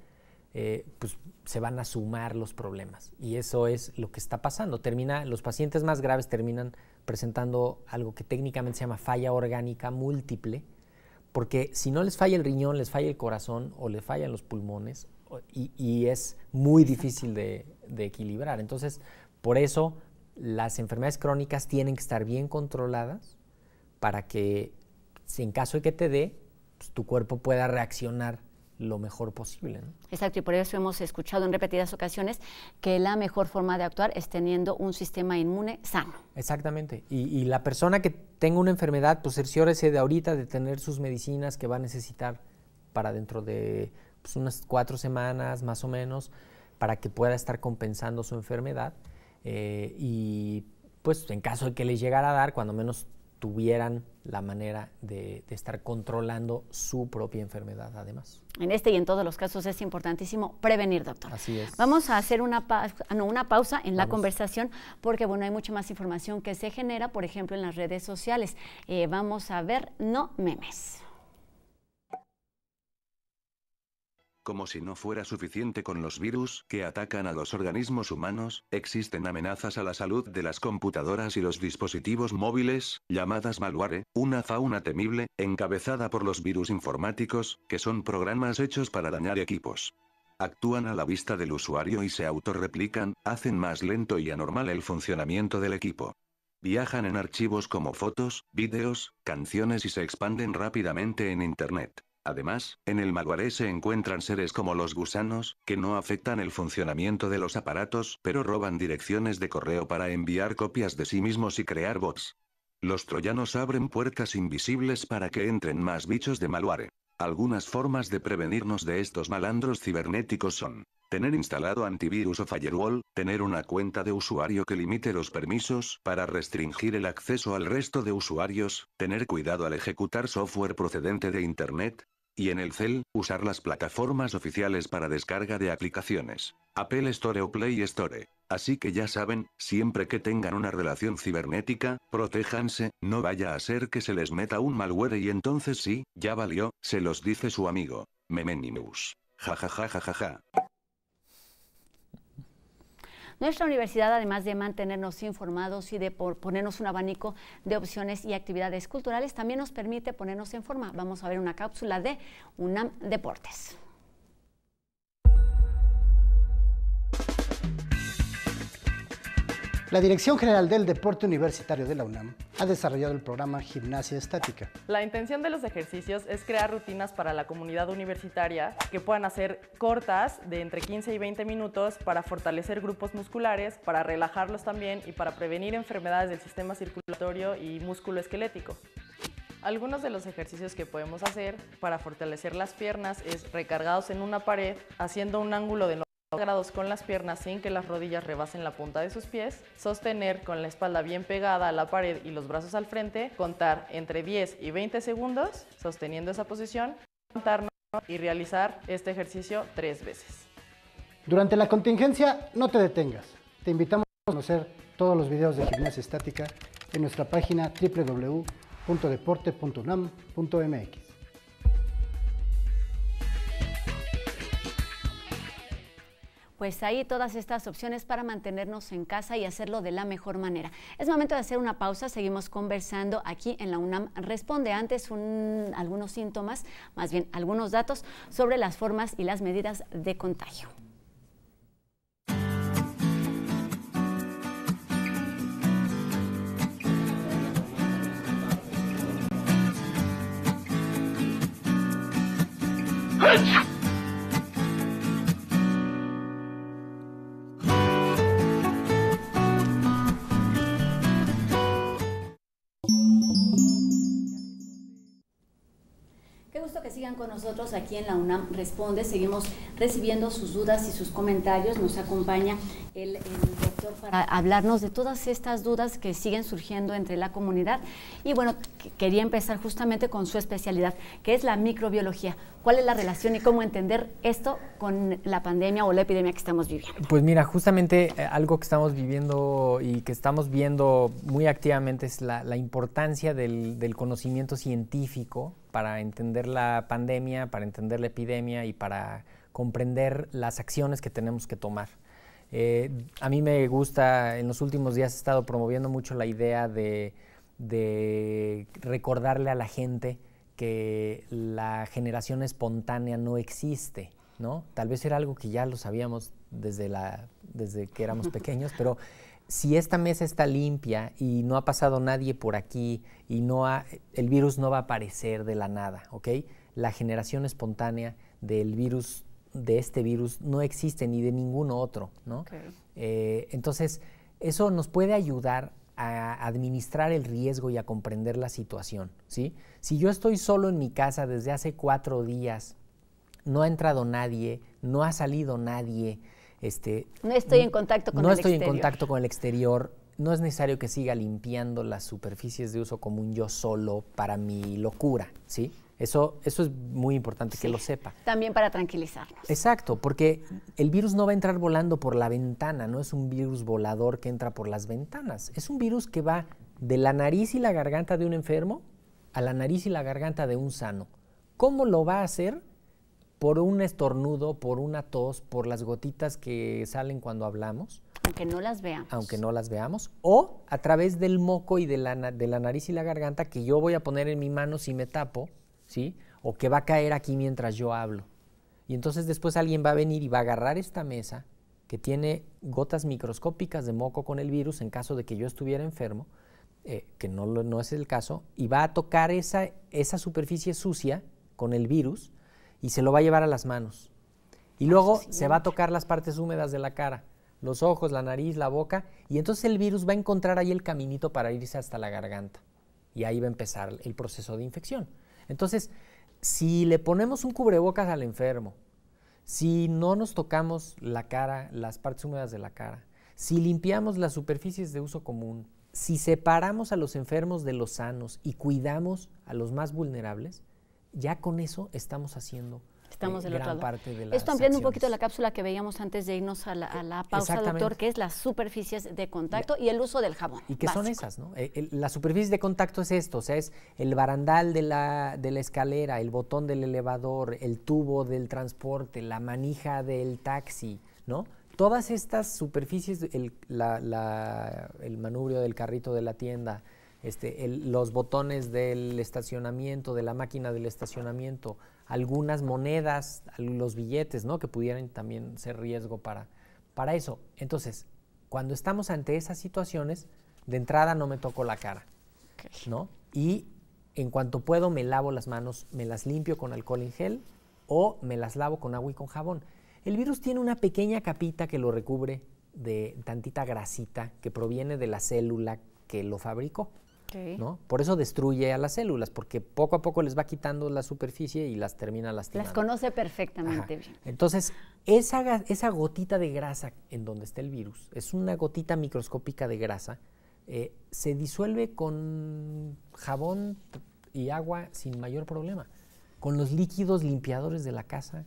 eh, pues se van a sumar los problemas. Y eso es lo que está pasando. Termina, los pacientes más graves terminan presentando algo que técnicamente se llama falla orgánica múltiple, porque si no les falla el riñón, les falla el corazón o les fallan los pulmones y, es muy difícil de equilibrar. Entonces, por eso las enfermedades crónicas tienen que estar bien controladas para que, si en caso de que te dé, pues, tu cuerpo pueda reaccionar lo mejor posible. Exacto, y por eso hemos escuchado en repetidas ocasiones que la mejor forma de actuar es teniendo un sistema inmune sano. Exactamente, y, la persona que tenga una enfermedad, pues cerciórese de ahorita de tener sus medicinas que va a necesitar para dentro de pues, unas cuatro semanas más o menos, para que pueda estar compensando su enfermedad. Eh, y pues en caso de que les llegara a dar, cuando menos tuvieran la manera de, estar controlando su propia enfermedad además. En este y en todos los casos es importantísimo prevenir, doctor. Así es. Vamos a hacer una, una pausa en la conversación porque, bueno, hay mucha más información que se genera, por ejemplo, en las redes sociales. Eh, vamos a ver, no memes. Como si no fuera suficiente con los virus que atacan a los organismos humanos, existen amenazas a la salud de las computadoras y los dispositivos móviles, llamadas malware, una fauna temible, encabezada por los virus informáticos, que son programas hechos para dañar equipos actúan a la vista del usuario y se autorreplican, hacen más lento y anormal el funcionamiento del equipo. Viajan en archivos como fotos, vídeos, canciones y se expanden rápidamente en Internet. Además, en el Malware se encuentran seres como los gusanos, que no afectan el funcionamiento de los aparatos, pero roban direcciones de correo para enviar copias de sí mismos y crear bots. Los troyanos abren puertas invisibles para que entren más bichos de Malware. Algunas formas de prevenirnos de estos malandros cibernéticos son tener instalado antivirus o firewall, tener una cuenta de usuario que limite los permisos para restringir el acceso al resto de usuarios, tener cuidado al ejecutar software procedente de Internet, y en el cel, usar las plataformas oficiales para descarga de aplicaciones, Apple Store o Play Store. Así que ya saben, siempre que tengan una relación cibernética, protéjanse, no vaya a ser que se les meta un malware y entonces sí, ya valió, se los dice su amigo. Memenimus. Ja ja ja ja ja ja. Nuestra universidad, además de mantenernos informados y de ponernos un abanico de opciones y actividades culturales, también nos permite ponernos en forma. Vamos a ver una cápsula de UNAM Deportes. La Dirección General del Deporte Universitario de la UNAM ha desarrollado el programa Gimnasia Estática. La intención de los ejercicios es crear rutinas para la comunidad universitaria que puedan hacer cortas de entre 15 y 20 minutos para fortalecer grupos musculares, para relajarlos también y para prevenir enfermedades del sistema circulatorio y músculo esquelético. Algunos de los ejercicios que podemos hacer para fortalecer las piernas es recargados en una pared haciendo un ángulo de grados con las piernas sin que las rodillas rebasen la punta de sus pies, sostener con la espalda bien pegada a la pared y los brazos al frente, contar entre 10 y 20 segundos sosteniendo esa posición, levantarnos y realizar este ejercicio tres veces. Durante la contingencia no te detengas, te invitamos a conocer todos los videos de gimnasia estática en nuestra página www.deporte.unam.mx. pues ahí todas estas opciones para mantenernos en casa y hacerlo de la mejor manera. Es momento de hacer una pausa, seguimos conversando aquí en la UNAM. Responde antes algunos síntomas, más bien algunos datos sobre las formas y las medidas de contagio. que sigan con nosotros aquí en la UNAM Responde. Seguimos recibiendo sus dudas y sus comentarios. Nos acompaña el, doctor para hablarnos de todas estas dudas que siguen surgiendo entre la comunidad. Y bueno, quería empezar justamente con su especialidad, que es la microbiología. ¿Cuál es la relación y cómo entender esto con la pandemia o la epidemia que estamos viviendo? Pues mira, justamente eh, algo que estamos viviendo y que estamos viendo muy activamente es la, importancia del, del conocimiento científico para entender la pandemia, para entender la epidemia y para comprender las acciones que tenemos que tomar. Eh, a mí me gusta, en los últimos días he estado promoviendo mucho la idea de, recordarle a la gente que la generación espontánea no existe, ¿no? Tal vez era algo que ya lo sabíamos desde, desde que éramos [LAUGHS] pequeños, pero si esta mesa está limpia y no ha pasado nadie por aquí y no ha, el virus no va a aparecer de la nada, ¿ok? La generación espontánea del virus, de este virus, no existe ni de ninguno otro, ¿no? Eh, entonces, eso nos puede ayudar a administrar el riesgo y a comprender la situación, ¿sí? Si yo estoy solo en mi casa desde hace cuatro días, no ha entrado nadie, no ha salido nadie, este, no estoy en contacto con no el estoy exterior. en contacto con el exterior. No es necesario que siga limpiando las superficies de uso común yo solo para mi locura, ¿sí? Eso, es muy importante que lo sepa. También para tranquilizarnos. Exacto, porque el virus no va a entrar volando por la ventana, no es un virus volador que entra por las ventanas. Es un virus que va de la nariz y la garganta de un enfermo a la nariz y la garganta de un sano. ¿Cómo lo va a hacer? por un estornudo, por una tos, por las gotitas que salen cuando hablamos. Aunque no las veamos. Aunque no las veamos. O a través del moco y de la, de la nariz y la garganta que yo voy a poner en mi mano si me tapo, ¿sí? O que va a caer aquí mientras yo hablo. Y entonces después alguien va a venir y va a agarrar esta mesa que tiene gotas microscópicas de moco con el virus en caso de que yo estuviera enfermo, eh, que no, no es el caso, y va a tocar esa, esa superficie sucia con el virus y se lo va a llevar a las manos. Y luego se va a tocar las partes húmedas de la cara, los ojos, la nariz, la boca, y entonces el virus va a encontrar ahí el caminito para irse hasta la garganta. Y ahí va a empezar el proceso de infección. Entonces, si le ponemos un cubrebocas al enfermo, si no nos tocamos la cara, las partes húmedas de la cara, si limpiamos las superficies de uso común, si separamos a los enfermos de los sanos y cuidamos a los más vulnerables, ya con eso estamos haciendo Estamos eh, gran parte de Esto ampliando un poquito la cápsula que veíamos antes de irnos a la, pausa, doctor, que es las superficies de contacto y el uso del jabón. ¿Y qué son esas? ¿no? Eh, la superficie de contacto es esto, o sea, es el barandal de la, escalera, el botón del elevador, el tubo del transporte, la manija del taxi, ¿no? Todas estas superficies, el manubrio del carrito de la tienda, este, los botones del estacionamiento, de la máquina del estacionamiento, algunas monedas, los billetes, Que pudieran también ser riesgo para, eso. Entonces, cuando estamos ante esas situaciones, de entrada no me toco la cara, Y en cuanto puedo me lavo las manos, me las limpio con alcohol en gel o me las lavo con agua y con jabón. El virus tiene una pequeña capita que lo recubre de tantita grasita que proviene de la célula que lo fabricó. Por eso destruye a las células, porque poco a poco les va quitando la superficie y las termina lastimando. Las conoce perfectamente. Bien. Entonces, esa, gotita de grasa en donde está el virus, es una gotita microscópica de grasa, eh, se disuelve con jabón y agua sin mayor problema, con los líquidos limpiadores de la casa,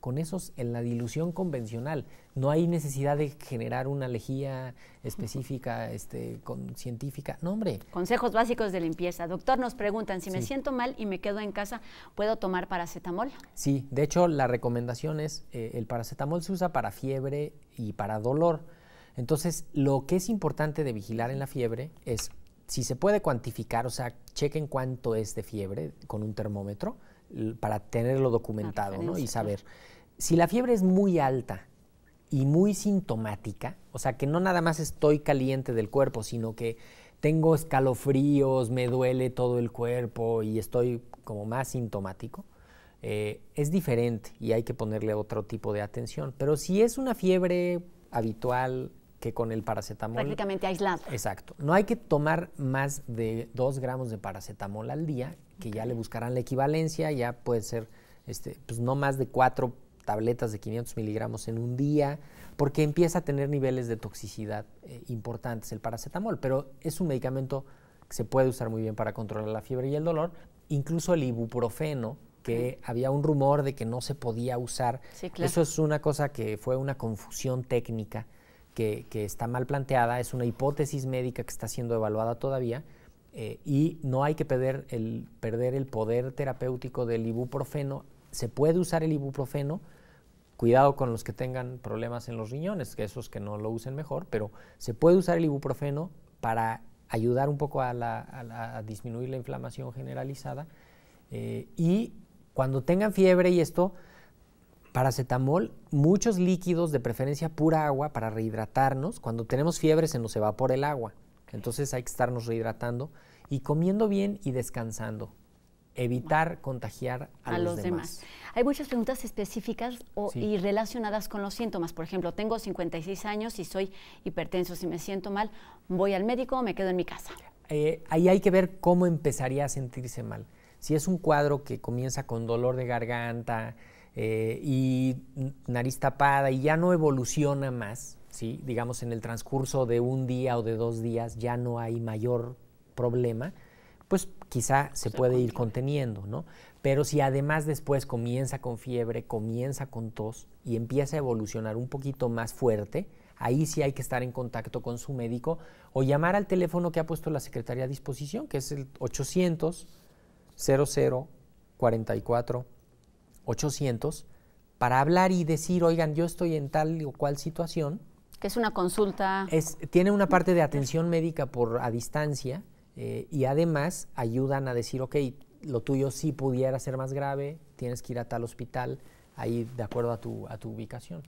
con esos en la dilución convencional. No hay necesidad de generar una lejía específica, este, científica. No, hombre. Consejos básicos de limpieza. Doctor, nos preguntan, si me siento mal y me quedo en casa, ¿puedo tomar paracetamol? Sí, de hecho la recomendación es, eh, el paracetamol se usa para fiebre y para dolor. Entonces, lo que es importante de vigilar en la fiebre es si se puede cuantificar, o sea, chequen cuánto es de fiebre con un termómetro para tenerlo documentado ¿no? y saber. Si la fiebre es muy alta y muy sintomática, o sea que no nada más estoy caliente del cuerpo, sino que tengo escalofríos, me duele todo el cuerpo y estoy como más sintomático, eh, es diferente y hay que ponerle otro tipo de atención. Pero si es una fiebre habitual que con el paracetamol... Prácticamente aislado Exacto. No hay que tomar más de 2 gramos de paracetamol al día, que ya le buscarán la equivalencia, ya puede ser este, pues no más de cuatro tabletas de 500 miligramos en un día, porque empieza a tener niveles de toxicidad eh, importantes el paracetamol, pero es un medicamento que se puede usar muy bien para controlar la fiebre y el dolor, incluso el ibuprofeno, que había un rumor de que no se podía usar. Eso es una cosa que fue una confusión técnica que, que está mal planteada, es una hipótesis médica que está siendo evaluada todavía, eh, y no hay que perder el, poder terapéutico del ibuprofeno. Se puede usar el ibuprofeno, cuidado con los que tengan problemas en los riñones, que esos que no lo usen mejor, pero se puede usar el ibuprofeno para ayudar un poco a, disminuir la inflamación generalizada. Eh, y cuando tengan fiebre y esto, paracetamol, muchos líquidos, de preferencia pura agua, para rehidratarnos. Cuando tenemos fiebre se nos evapora el agua. Entonces hay que estarnos rehidratando y comiendo bien y descansando. Evitar contagiar a, los, demás. Hay muchas preguntas específicas y relacionadas con los síntomas. Por ejemplo, tengo 56 años y soy hipertenso. Si me siento mal, ¿voy al médico o me quedo en mi casa? Eh, ahí hay que ver cómo empezaría a sentirse mal. Si es un cuadro que comienza con dolor de garganta eh, y nariz tapada y ya no evoluciona más, si digamos en el transcurso de un día o de dos días ya no hay mayor problema, pues quizá se, puede ir conteniendo, ¿no? Pero si además después comienza con fiebre, comienza con tos y empieza a evolucionar un poquito más fuerte, ahí sí hay que estar en contacto con su médico o llamar al teléfono que ha puesto la Secretaría a disposición, que es el 800 00 44 800 para hablar y decir, oigan, yo estoy en tal o cual situación, que es una consulta. Es, tiene una parte de atención médica por a distancia eh, y además ayudan a decir, ok, lo tuyo sí pudiera ser más grave, tienes que ir a tal hospital, ahí de acuerdo a tu, a tu ubicación.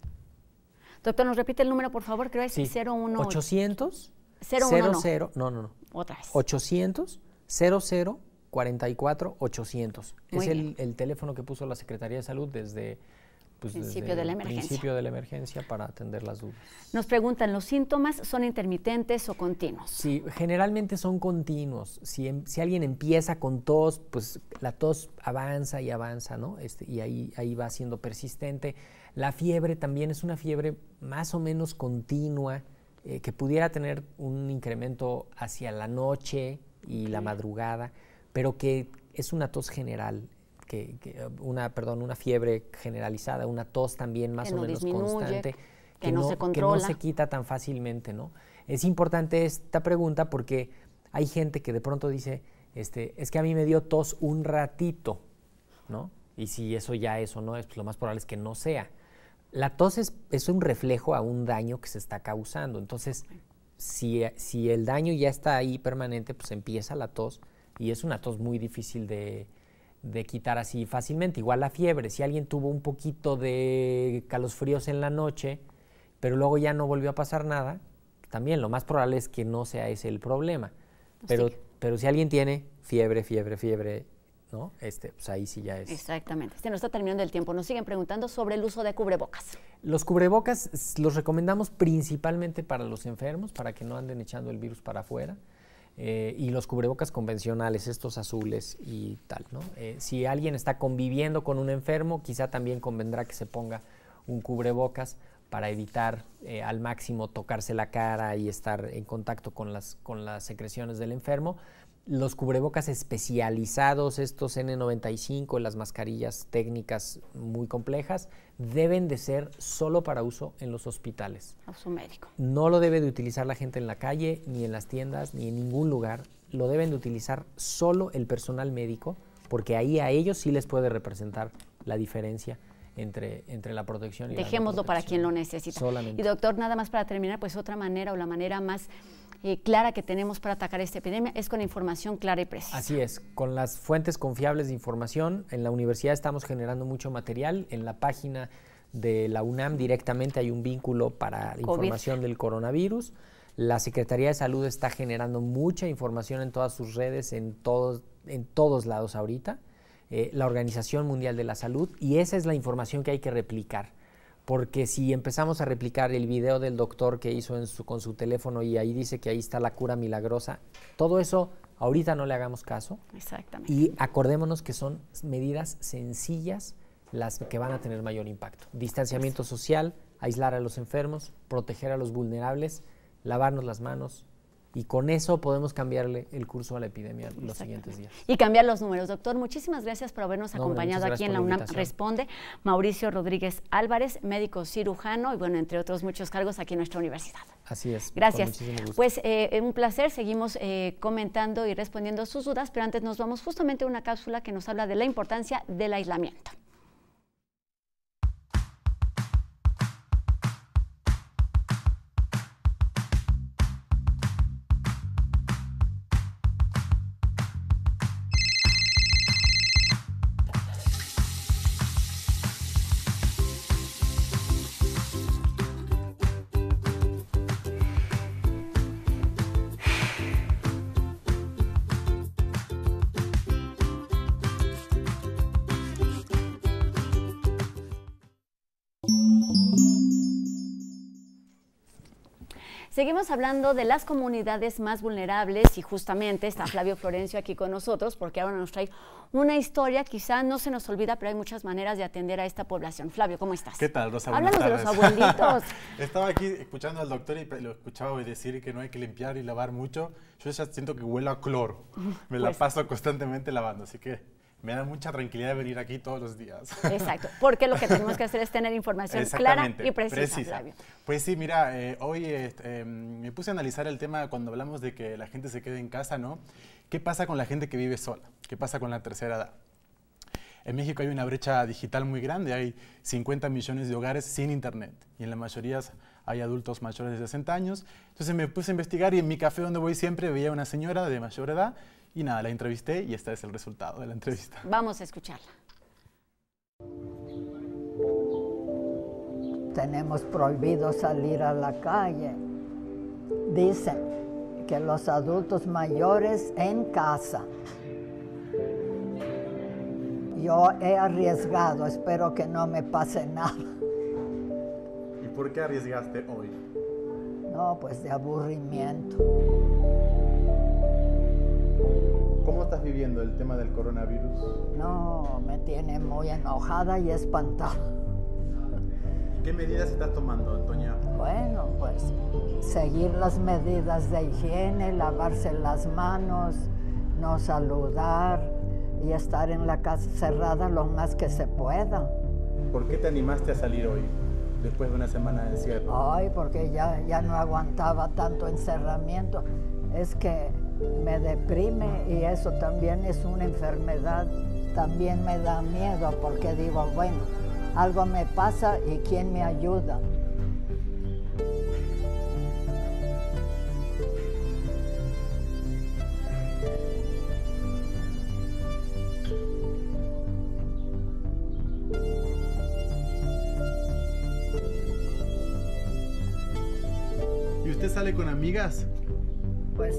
Doctor, nos repite el número, por favor, creo que es sí. 018. 800 00, no. no, no, Otra vez. 800 00 44 800. es el, el teléfono que puso la Secretaría de Salud desde pues, principio de la emergencia. principio de la emergencia para atender las dudas. Nos preguntan, ¿los síntomas son intermitentes o continuos? Sí, generalmente son continuos. Si, em, alguien empieza con tos, pues la tos avanza y avanza, ¿no? Este, y ahí, ahí va siendo persistente. La fiebre también es una fiebre más o menos continua, eh, que pudiera tener un incremento hacia la noche y la madrugada, pero que es una tos general una, perdón, una fiebre generalizada, una tos también más o menos constante. Que, no, se controla. Que no se quita tan fácilmente, ¿no? Es importante esta pregunta porque hay gente que de pronto dice, este, es que a mí me dio tos un ratito, ¿no? Y si eso ya es o no es, pues lo más probable es que no sea. La tos es, es un reflejo a un daño que se está causando. Entonces, si, si el daño ya está ahí permanente, pues empieza la tos y es una tos muy difícil de, de quitar así fácilmente. Igual la fiebre, si alguien tuvo un poquito de calos fríos en la noche, pero luego ya no volvió a pasar nada, también lo más probable es que no sea ese el problema. Pero, pero si alguien tiene fiebre, fiebre, fiebre, ¿no? Este, pues ahí sí ya es. Exactamente. Se nos está terminando el tiempo. Nos siguen preguntando sobre el uso de cubrebocas. Los cubrebocas los recomendamos principalmente para los enfermos, para que no anden echando el virus para afuera. Eh, y los cubrebocas convencionales, estos azules y tal. ¿no? Eh, si alguien está conviviendo con un enfermo, quizá también convendrá que se ponga un cubrebocas para evitar eh, al máximo tocarse la cara y estar en contacto con las, con las secreciones del enfermo los cubrebocas especializados, estos N95, las mascarillas técnicas muy complejas, deben de ser solo para uso en los hospitales. Uso médico. No lo debe de utilizar la gente en la calle, ni en las tiendas, ni en ningún lugar. Lo deben de utilizar solo el personal médico, porque ahí a ellos sí les puede representar la diferencia. Entre, entre, la protección y Dejémoslo la para quien lo necesita. Solamente. Y doctor, nada más para terminar, pues otra manera o la manera más eh, clara que tenemos para atacar esta epidemia es con información clara y precisa. Así es, con las fuentes confiables de información. En la universidad estamos generando mucho material. En la página de la UNAM directamente hay un vínculo para la información del coronavirus. La Secretaría de Salud está generando mucha información en todas sus redes, en todos, en todos lados ahorita. Eh, la Organización Mundial de la Salud, y esa es la información que hay que replicar porque si empezamos a replicar el video del doctor que hizo con su teléfono y ahí dice que ahí está la cura milagrosa, todo eso ahorita no le hagamos caso. Exactamente. Y acordémonos que son medidas sencillas las que van a tener mayor impacto. Distanciamiento social, aislar a los enfermos, proteger a los vulnerables, lavarnos las manos, y con eso podemos cambiarle el curso a la epidemia los siguientes días. Y cambiar los números. Doctor, muchísimas gracias por habernos acompañado aquí en la UNAM Responde. Mauricio Rodríguez Álvarez, médico cirujano y bueno, entre otros muchos cargos aquí en nuestra universidad. Así es. Gracias. Pues eh, eh, un placer, seguimos eh, comentando y respondiendo sus dudas, pero antes nos vamos justamente a una cápsula que nos habla de la importancia del aislamiento. Seguimos hablando de las comunidades más vulnerables y justamente está Flavio Florencio aquí con nosotros porque ahora nos trae una historia, quizá no se nos olvida, pero hay muchas maneras de atender a esta población. Flavio, ¿cómo estás? ¿Qué tal, Rosa? Háblanos de los abuelitos. [LAUGHS] Estaba aquí escuchando al doctor y lo escuchaba decir que no hay que limpiar y lavar mucho. Yo ya siento que huelo a cloro. Me la pues paso constantemente lavando, así que me da mucha tranquilidad venir aquí todos los días. Exacto, porque lo que tenemos que hacer es tener información clara y precisa. Pues sí, mira, eh, hoy este, em, me puse a analizar el tema cuando hablamos de que la gente se quede en casa, ¿no? ¿Qué pasa con la gente que vive sola? ¿Qué pasa con la tercera edad? En México hay una brecha digital muy grande, hay 50 millones de hogares sin internet y en la mayoría hay adultos mayores de 60 años. Entonces me puse a investigar y en mi café donde voy siempre veía una señora de mayor edad y nada, la entrevisté y este es el resultado de la entrevista. Vamos a escucharla. Tenemos prohibido salir a la calle. Dicen que los adultos mayores en casa. Yo he arriesgado, espero que no me pase nada. ¿Y por qué arriesgaste hoy? No, pues de aburrimiento estás viviendo el tema del coronavirus? No, me tiene muy enojada y espantada. ¿Qué medidas estás tomando, Antonia? Bueno, pues seguir las medidas de higiene, lavarse las manos, no saludar y estar en la casa cerrada lo más que se pueda. ¿Por qué te animaste a salir hoy, después de una semana de encierro? Ay, porque ya, ya no aguantaba tanto encerramiento. Es que me deprime y eso también es una enfermedad, también me da miedo porque digo, bueno, algo me pasa y quién me ayuda. ¿Y usted sale con amigas? Pues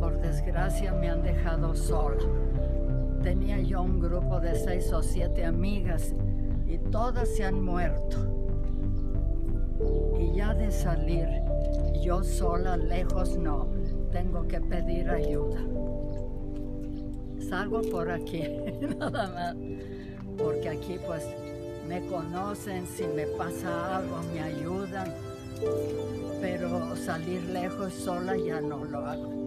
por desgracia me han dejado sola. Tenía yo un grupo de seis o siete amigas y todas se han muerto. Y ya de salir, yo sola, lejos no, tengo que pedir ayuda. Salgo por aquí, [LAUGHS] nada más, porque aquí pues me conocen, si me pasa algo me ayudan, pero salir lejos sola ya no lo hago.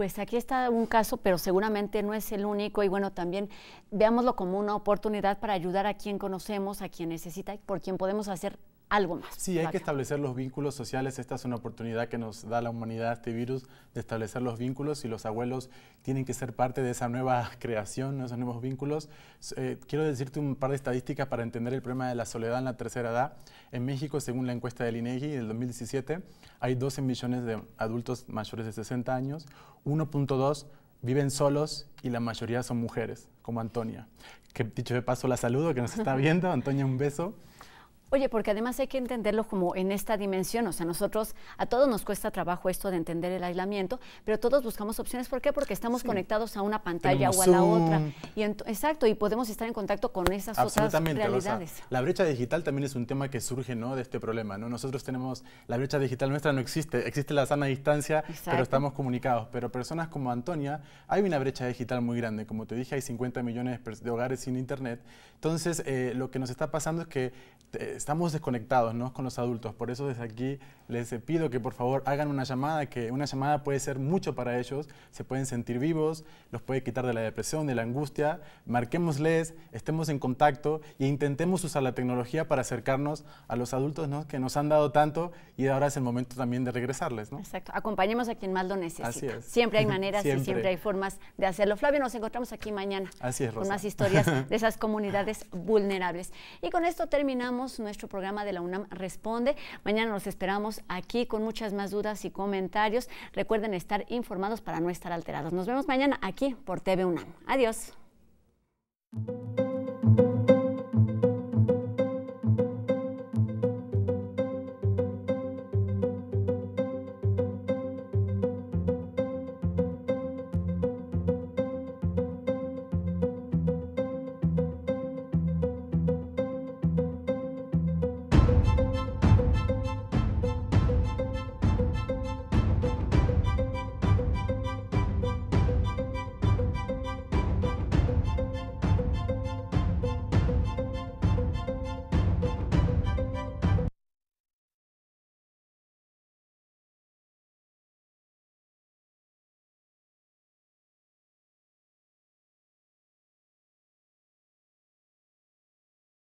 Pues aquí está un caso, pero seguramente no es el único. Y bueno, también veámoslo como una oportunidad para ayudar a quien conocemos, a quien necesita y por quien podemos hacer algo más. Sí, hay que establecer los vínculos sociales. Esta es una oportunidad que nos da la humanidad, este virus, de establecer los vínculos y los abuelos tienen que ser parte de esa nueva creación, de esos nuevos vínculos. Eh, quiero decirte un par de estadísticas para entender el problema de la soledad en la tercera edad. En México, según la encuesta del INEGI del 2017, hay 12 millones de adultos mayores de 60 años, 1.2 viven solos y la mayoría son mujeres, como Antonia. Que dicho de paso la saludo, que nos está [LAUGHS] viendo. Antonia, un beso. Oye, porque además hay que entenderlo como en esta dimensión, o sea, nosotros a todos nos cuesta trabajo esto de entender el aislamiento, pero todos buscamos opciones, ¿por qué? Porque estamos conectados a una pantalla o a la otra. Y exacto, y podemos estar en contacto con esas otras realidades. la brecha digital también es un tema que surge, ¿no?, de este problema, ¿no? Nosotros tenemos la brecha digital nuestra no existe, existe la sana distancia, pero estamos comunicados, pero personas como Antonia, hay una brecha digital muy grande, como te dije, hay 50 millones de hogares sin internet. Entonces, eh, lo que nos está pasando es que eh, estamos desconectados ¿no? con los adultos, por eso desde aquí les pido que por favor hagan una llamada, que una llamada puede ser mucho para ellos, se pueden sentir vivos, los puede quitar de la depresión, de la angustia, marquémosles, estemos en contacto e intentemos usar la tecnología para acercarnos a los adultos ¿no? que nos han dado tanto y ahora es el momento también de regresarles. ¿no? Exacto, acompañemos a quien más lo necesita. Así es. Siempre hay [LAUGHS] maneras siempre. y siempre hay formas de hacerlo. Flavio, nos encontramos aquí mañana con más historias [LAUGHS] de esas comunidades vulnerables. Y con esto terminamos nuestro nuestro programa de la UNAM Responde. Mañana los esperamos aquí con muchas más dudas y comentarios. Recuerden estar informados para no estar alterados. Nos vemos mañana aquí por TV UNAM. Adiós.